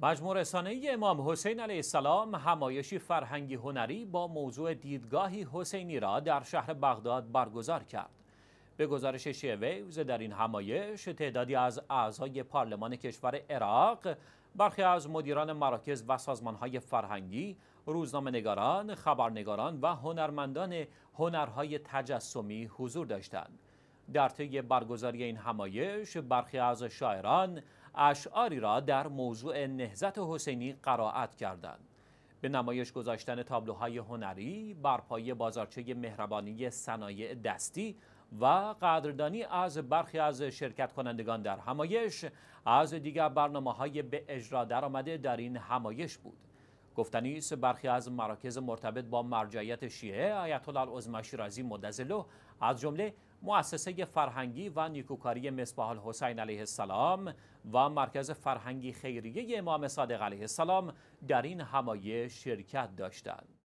مجموع رسانه امام حسین علیه السلام همایشی فرهنگی هنری با موضوع دیدگاهی حسینی را در شهر بغداد برگزار کرد. به گزارش شیویوز در این همایش تعدادی از اعضای پارلمان کشور عراق برخی از مدیران مراکز و سازمانهای فرهنگی، روزنامه نگاران، خبرنگاران و هنرمندان هنرهای تجسمی حضور داشتند. در طی برگزاری این همایش برخی از شاعران اشعاری را در موضوع نهزت حسینی قرائت کردند به نمایش گذاشتن تابلوهای هنری برپایی بازارچه مهربانی صنایع دستی و قدردانی از برخی از شرکت کنندگان در همایش از دیگر برنامه های به اجرا درآمده در این همایش بود گفتنی است برخی از مراکز مرتبط با مرجعیت شیعه آیت الله العظمه شیرازی مدزلو از جمله مؤسسه فرهنگی و نیکوکاری مصباح الحسین علیه السلام و مرکز فرهنگی خیریه امام صادق علیه السلام در این همایش شرکت داشتند